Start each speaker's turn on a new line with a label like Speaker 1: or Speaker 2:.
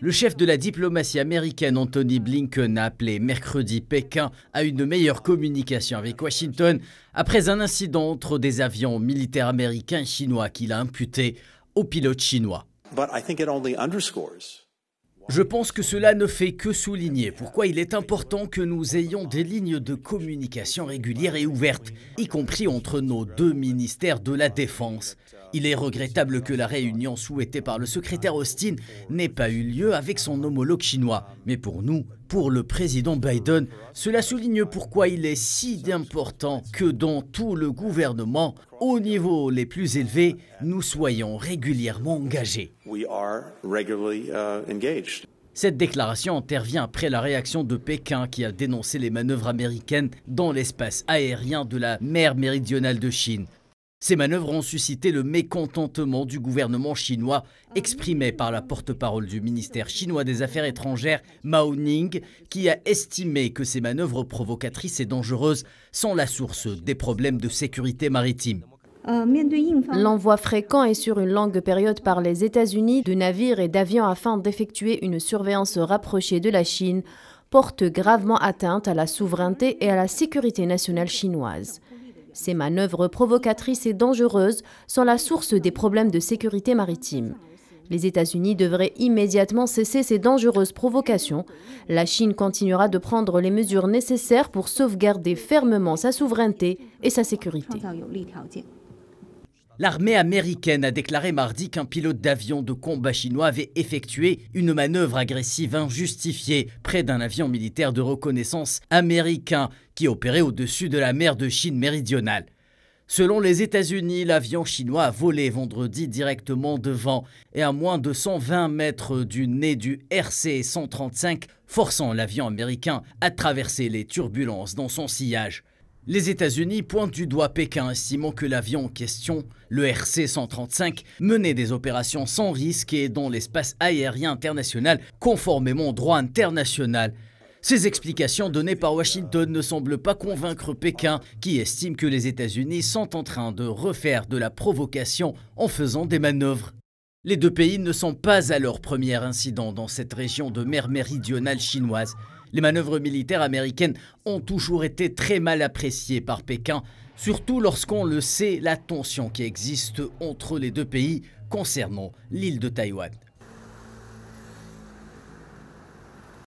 Speaker 1: Le chef de la diplomatie américaine Anthony Blinken a appelé mercredi Pékin à une meilleure communication avec Washington après un incident entre des avions militaires américains et chinois qu'il a imputé aux pilotes chinois. Je pense que cela ne fait que souligner pourquoi il est important que nous ayons des lignes de communication régulières et ouvertes, y compris entre nos deux ministères de la Défense. Il est regrettable que la réunion souhaitée par le secrétaire Austin n'ait pas eu lieu avec son homologue chinois. Mais pour nous, pour le président Biden, cela souligne pourquoi il est si important que dans tout le gouvernement, au niveau les plus élevés, nous soyons régulièrement engagés. Uh, Cette déclaration intervient après la réaction de Pékin qui a dénoncé les manœuvres américaines dans l'espace aérien de la mer méridionale de Chine. Ces manœuvres ont suscité le mécontentement du gouvernement chinois, exprimé par la porte-parole du ministère chinois des Affaires étrangères, Mao Ning, qui a estimé que ces manœuvres provocatrices et dangereuses sont la source des problèmes de sécurité maritime.
Speaker 2: L'envoi fréquent et sur une longue période par les États-Unis de navires et d'avions afin d'effectuer une surveillance rapprochée de la Chine porte gravement atteinte à la souveraineté et à la sécurité nationale chinoise. Ces manœuvres provocatrices et dangereuses sont la source des problèmes de sécurité maritime. Les États-Unis devraient immédiatement cesser ces dangereuses provocations. La Chine continuera de prendre les mesures nécessaires pour sauvegarder fermement sa souveraineté et sa sécurité.
Speaker 1: L'armée américaine a déclaré mardi qu'un pilote d'avion de combat chinois avait effectué une manœuvre agressive injustifiée près d'un avion militaire de reconnaissance américain qui opérait au-dessus de la mer de Chine méridionale. Selon les États-Unis, l'avion chinois a volé vendredi directement devant et à moins de 120 mètres du nez du RC-135, forçant l'avion américain à traverser les turbulences dans son sillage. Les États-Unis pointent du doigt Pékin, estimant que l'avion en question, le RC-135, menait des opérations sans risque et dans l'espace aérien international, conformément au droit international. Ces explications données par Washington ne semblent pas convaincre Pékin, qui estime que les États-Unis sont en train de refaire de la provocation en faisant des manœuvres. Les deux pays ne sont pas à leur premier incident dans cette région de mer méridionale chinoise. Les manœuvres militaires américaines ont toujours été très mal appréciées par Pékin, surtout lorsqu'on le sait, la tension qui existe entre les deux pays concernant l'île de Taïwan.